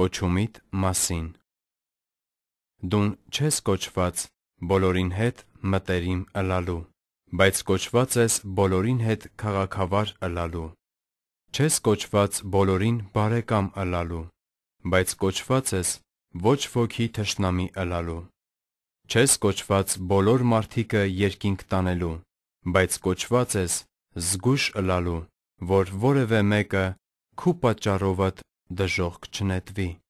կոչումիդ մասին։ Դուն չես կոչված բոլորին հետ մտերիմ ըլալու, բայց կոչված ես բոլորին հետ քաղաքավար ըլալու։ Չես կոչված բոլորին բարեկամ ըլալու, բայց կոչված ես ոչ ոքի թշնամի ըլալու։ Չես կոչված բոլոր մարդիկը երկինք տանելու, բայց կոչված ես զգուշ ըլալու, որ որևէ մեկը քու պատճառովդ да жоркчнат ви.